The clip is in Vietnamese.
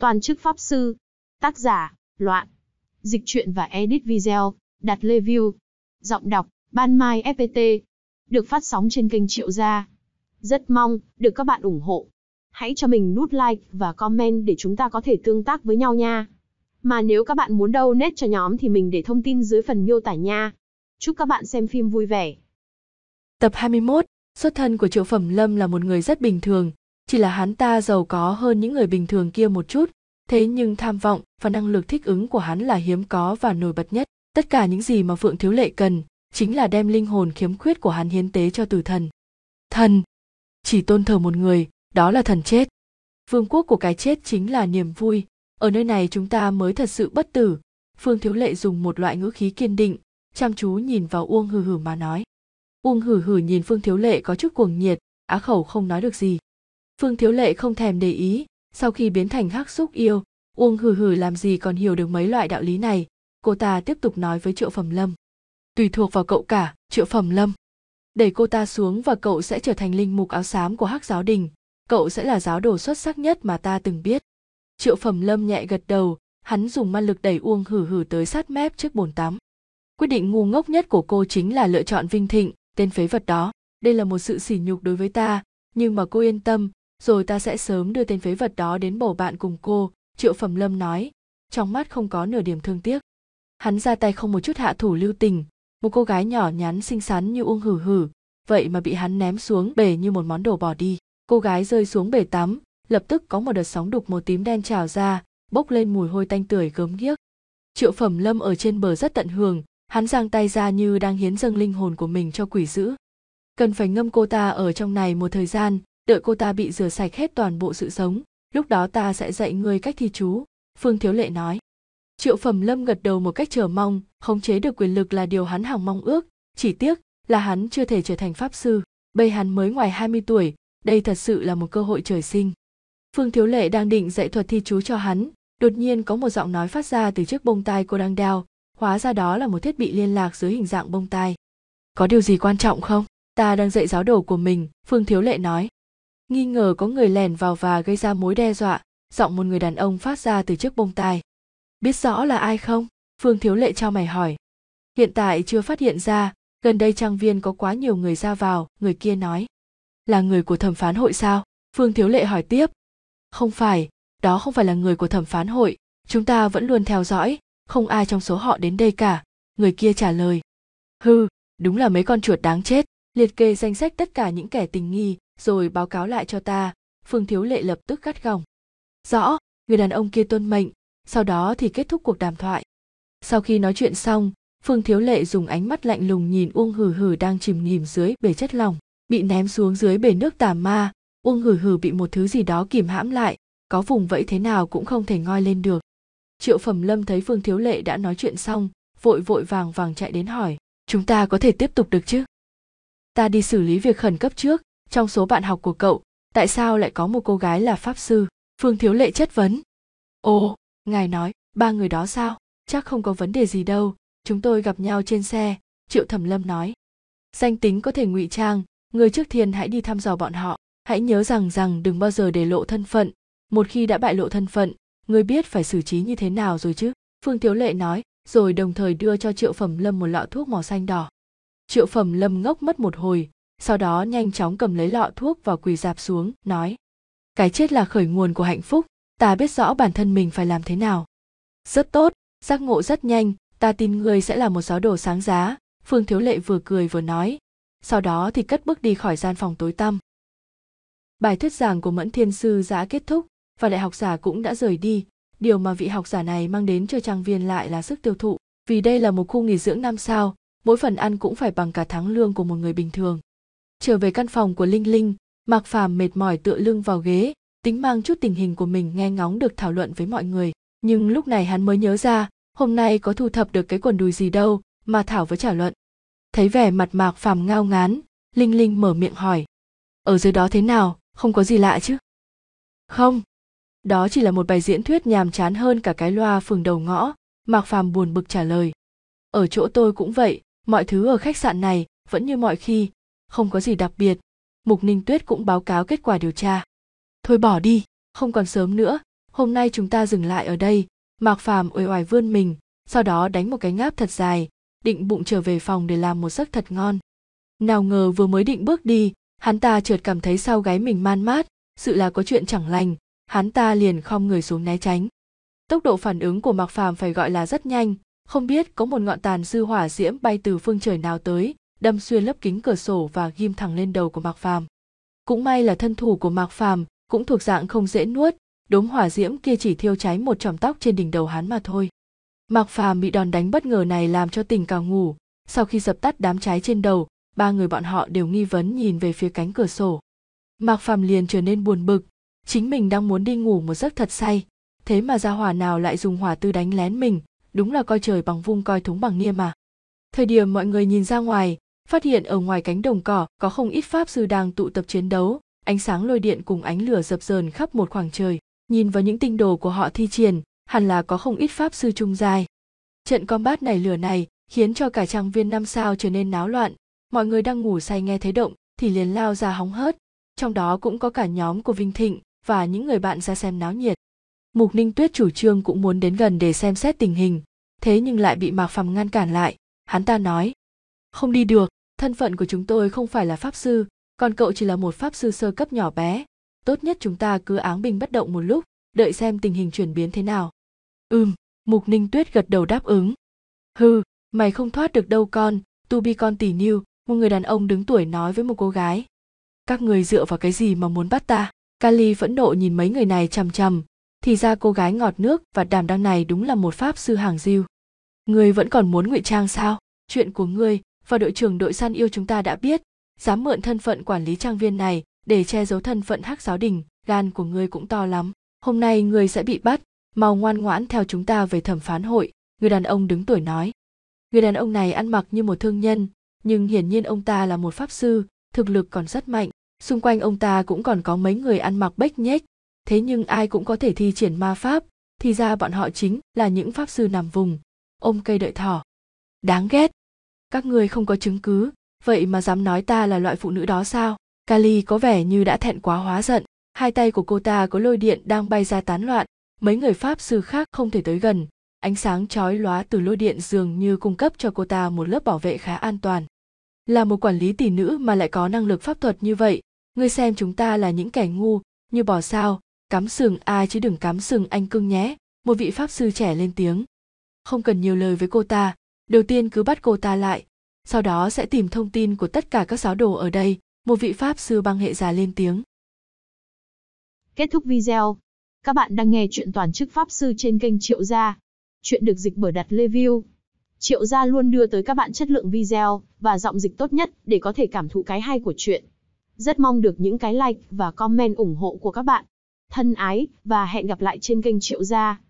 Toàn chức Pháp Sư. Tác giả, Loạn. Dịch truyện và edit video, đặt lê view. Giọng đọc, Ban Mai FPT. Được phát sóng trên kênh Triệu Gia. Rất mong, được các bạn ủng hộ. Hãy cho mình nút like và comment để chúng ta có thể tương tác với nhau nha. Mà nếu các bạn muốn đâu nét cho nhóm thì mình để thông tin dưới phần miêu tả nha. Chúc các bạn xem phim vui vẻ. Tập 21 Xuất thân của Triệu Phẩm Lâm là một người rất bình thường, chỉ là hắn ta giàu có hơn những người bình thường kia một chút thế nhưng tham vọng và năng lực thích ứng của hắn là hiếm có và nổi bật nhất tất cả những gì mà phượng thiếu lệ cần chính là đem linh hồn khiếm khuyết của hắn hiến tế cho tử thần thần chỉ tôn thờ một người đó là thần chết vương quốc của cái chết chính là niềm vui ở nơi này chúng ta mới thật sự bất tử phương thiếu lệ dùng một loại ngữ khí kiên định chăm chú nhìn vào uông hừ hừ mà nói uông hừ hừ nhìn phương thiếu lệ có chút cuồng nhiệt á khẩu không nói được gì phương thiếu lệ không thèm để ý sau khi biến thành hắc xúc yêu uông hừ hừ làm gì còn hiểu được mấy loại đạo lý này cô ta tiếp tục nói với triệu phẩm lâm tùy thuộc vào cậu cả triệu phẩm lâm đẩy cô ta xuống và cậu sẽ trở thành linh mục áo xám của hắc giáo đình cậu sẽ là giáo đồ xuất sắc nhất mà ta từng biết triệu phẩm lâm nhẹ gật đầu hắn dùng ma lực đẩy uông hử hử tới sát mép trước bồn tắm quyết định ngu ngốc nhất của cô chính là lựa chọn vinh thịnh tên phế vật đó đây là một sự sỉ nhục đối với ta nhưng mà cô yên tâm rồi ta sẽ sớm đưa tên phế vật đó đến bổ bạn cùng cô triệu phẩm lâm nói trong mắt không có nửa điểm thương tiếc hắn ra tay không một chút hạ thủ lưu tình một cô gái nhỏ nhắn xinh xắn như uông hử hử vậy mà bị hắn ném xuống bể như một món đồ bỏ đi cô gái rơi xuống bể tắm lập tức có một đợt sóng đục màu tím đen trào ra bốc lên mùi hôi tanh tưởi gớm ghiếc triệu phẩm lâm ở trên bờ rất tận hưởng hắn giang tay ra như đang hiến dâng linh hồn của mình cho quỷ dữ cần phải ngâm cô ta ở trong này một thời gian đợi cô ta bị rửa sạch hết toàn bộ sự sống lúc đó ta sẽ dạy ngươi cách thi chú phương thiếu lệ nói triệu phẩm lâm gật đầu một cách chờ mong khống chế được quyền lực là điều hắn hằng mong ước chỉ tiếc là hắn chưa thể trở thành pháp sư bây hắn mới ngoài 20 tuổi đây thật sự là một cơ hội trời sinh phương thiếu lệ đang định dạy thuật thi chú cho hắn đột nhiên có một giọng nói phát ra từ chiếc bông tai cô đang đeo hóa ra đó là một thiết bị liên lạc dưới hình dạng bông tai có điều gì quan trọng không ta đang dạy giáo đồ của mình phương thiếu lệ nói nghi ngờ có người lèn vào và gây ra mối đe dọa giọng một người đàn ông phát ra từ chiếc bông tai biết rõ là ai không phương thiếu lệ trao mày hỏi hiện tại chưa phát hiện ra gần đây trang viên có quá nhiều người ra vào người kia nói là người của thẩm phán hội sao phương thiếu lệ hỏi tiếp không phải đó không phải là người của thẩm phán hội chúng ta vẫn luôn theo dõi không ai trong số họ đến đây cả người kia trả lời hư đúng là mấy con chuột đáng chết liệt kê danh sách tất cả những kẻ tình nghi rồi báo cáo lại cho ta phương thiếu lệ lập tức gắt gỏng rõ người đàn ông kia tuân mệnh sau đó thì kết thúc cuộc đàm thoại sau khi nói chuyện xong phương thiếu lệ dùng ánh mắt lạnh lùng nhìn uông hử hử đang chìm nghỉm dưới bể chất lỏng bị ném xuống dưới bể nước tà ma uông hử hử bị một thứ gì đó kìm hãm lại có vùng vẫy thế nào cũng không thể ngoi lên được triệu phẩm lâm thấy phương thiếu lệ đã nói chuyện xong vội vội vàng vàng chạy đến hỏi chúng ta có thể tiếp tục được chứ ta đi xử lý việc khẩn cấp trước trong số bạn học của cậu tại sao lại có một cô gái là pháp sư phương thiếu lệ chất vấn ồ ngài nói ba người đó sao chắc không có vấn đề gì đâu chúng tôi gặp nhau trên xe triệu thẩm lâm nói danh tính có thể ngụy trang người trước thiên hãy đi thăm dò bọn họ hãy nhớ rằng rằng đừng bao giờ để lộ thân phận một khi đã bại lộ thân phận người biết phải xử trí như thế nào rồi chứ phương thiếu lệ nói rồi đồng thời đưa cho triệu phẩm lâm một lọ thuốc màu xanh đỏ triệu phẩm lâm ngốc mất một hồi sau đó nhanh chóng cầm lấy lọ thuốc và quỳ dạp xuống nói cái chết là khởi nguồn của hạnh phúc ta biết rõ bản thân mình phải làm thế nào rất tốt giác ngộ rất nhanh ta tin ngươi sẽ là một giáo đồ sáng giá phương thiếu lệ vừa cười vừa nói sau đó thì cất bước đi khỏi gian phòng tối tăm bài thuyết giảng của mẫn thiên sư đã kết thúc và đại học giả cũng đã rời đi điều mà vị học giả này mang đến cho trang viên lại là sức tiêu thụ vì đây là một khu nghỉ dưỡng năm sao mỗi phần ăn cũng phải bằng cả tháng lương của một người bình thường trở về căn phòng của linh linh mạc phàm mệt mỏi tựa lưng vào ghế tính mang chút tình hình của mình nghe ngóng được thảo luận với mọi người nhưng lúc này hắn mới nhớ ra hôm nay có thu thập được cái quần đùi gì đâu mà thảo với trả luận thấy vẻ mặt mạc phàm ngao ngán linh linh mở miệng hỏi ở dưới đó thế nào không có gì lạ chứ không đó chỉ là một bài diễn thuyết nhàm chán hơn cả cái loa phường đầu ngõ mạc phàm buồn bực trả lời ở chỗ tôi cũng vậy mọi thứ ở khách sạn này vẫn như mọi khi không có gì đặc biệt mục ninh tuyết cũng báo cáo kết quả điều tra thôi bỏ đi không còn sớm nữa hôm nay chúng ta dừng lại ở đây mạc phàm uể oải vươn mình sau đó đánh một cái ngáp thật dài định bụng trở về phòng để làm một giấc thật ngon nào ngờ vừa mới định bước đi hắn ta chợt cảm thấy sau gáy mình man mát sự là có chuyện chẳng lành hắn ta liền khom người xuống né tránh tốc độ phản ứng của mạc phàm phải gọi là rất nhanh không biết có một ngọn tàn dư hỏa diễm bay từ phương trời nào tới đâm xuyên lớp kính cửa sổ và ghim thẳng lên đầu của Mạc Phàm. Cũng may là thân thủ của Mạc Phàm cũng thuộc dạng không dễ nuốt, đốm hỏa diễm kia chỉ thiêu cháy một chòm tóc trên đỉnh đầu hắn mà thôi. Mạc Phàm bị đòn đánh bất ngờ này làm cho tỉnh cào ngủ, sau khi dập tắt đám cháy trên đầu, ba người bọn họ đều nghi vấn nhìn về phía cánh cửa sổ. Mạc Phàm liền trở nên buồn bực, chính mình đang muốn đi ngủ một giấc thật say, thế mà gia hỏa nào lại dùng hỏa tư đánh lén mình, đúng là coi trời bằng vung coi thúng bằng nia mà. Thời điểm mọi người nhìn ra ngoài, phát hiện ở ngoài cánh đồng cỏ có không ít pháp sư đang tụ tập chiến đấu ánh sáng lôi điện cùng ánh lửa dập dờn khắp một khoảng trời nhìn vào những tinh đồ của họ thi triển hẳn là có không ít pháp sư trung dài trận combat này lửa này khiến cho cả trang viên năm sao trở nên náo loạn mọi người đang ngủ say nghe thấy động thì liền lao ra hóng hớt trong đó cũng có cả nhóm của vinh thịnh và những người bạn ra xem náo nhiệt mục ninh tuyết chủ trương cũng muốn đến gần để xem xét tình hình thế nhưng lại bị mạc phàm ngăn cản lại hắn ta nói không đi được thân phận của chúng tôi không phải là pháp sư còn cậu chỉ là một pháp sư sơ cấp nhỏ bé tốt nhất chúng ta cứ áng binh bất động một lúc đợi xem tình hình chuyển biến thế nào ừm mục ninh tuyết gật đầu đáp ứng hừ mày không thoát được đâu con tu bi con tỷ niu một người đàn ông đứng tuổi nói với một cô gái các người dựa vào cái gì mà muốn bắt ta kali phẫn nộ nhìn mấy người này chằm chằm thì ra cô gái ngọt nước và đàm đăng này đúng là một pháp sư hàng diêu ngươi vẫn còn muốn ngụy trang sao chuyện của ngươi và đội trưởng đội săn yêu chúng ta đã biết dám mượn thân phận quản lý trang viên này để che giấu thân phận hắc giáo đình gan của ngươi cũng to lắm hôm nay ngươi sẽ bị bắt mau ngoan ngoãn theo chúng ta về thẩm phán hội người đàn ông đứng tuổi nói người đàn ông này ăn mặc như một thương nhân nhưng hiển nhiên ông ta là một pháp sư thực lực còn rất mạnh xung quanh ông ta cũng còn có mấy người ăn mặc bách nhếch thế nhưng ai cũng có thể thi triển ma pháp thì ra bọn họ chính là những pháp sư nằm vùng ôm cây đợi thỏ đáng ghét các ngươi không có chứng cứ vậy mà dám nói ta là loại phụ nữ đó sao kali có vẻ như đã thẹn quá hóa giận hai tay của cô ta có lôi điện đang bay ra tán loạn mấy người pháp sư khác không thể tới gần ánh sáng chói lóa từ lôi điện dường như cung cấp cho cô ta một lớp bảo vệ khá an toàn là một quản lý tỷ nữ mà lại có năng lực pháp thuật như vậy ngươi xem chúng ta là những kẻ ngu như bò sao cắm sừng ai chứ đừng cắm sừng anh cưng nhé một vị pháp sư trẻ lên tiếng không cần nhiều lời với cô ta đầu tiên cứ bắt cô ta lại sau đó sẽ tìm thông tin của tất cả các giáo đồ ở đây một vị pháp sư băng hệ già lên tiếng kết thúc video các bạn đang nghe chuyện toàn chức pháp sư trên kênh triệu gia chuyện được dịch bởi đặt review triệu gia luôn đưa tới các bạn chất lượng video và giọng dịch tốt nhất để có thể cảm thụ cái hay của chuyện rất mong được những cái like và comment ủng hộ của các bạn thân ái và hẹn gặp lại trên kênh triệu gia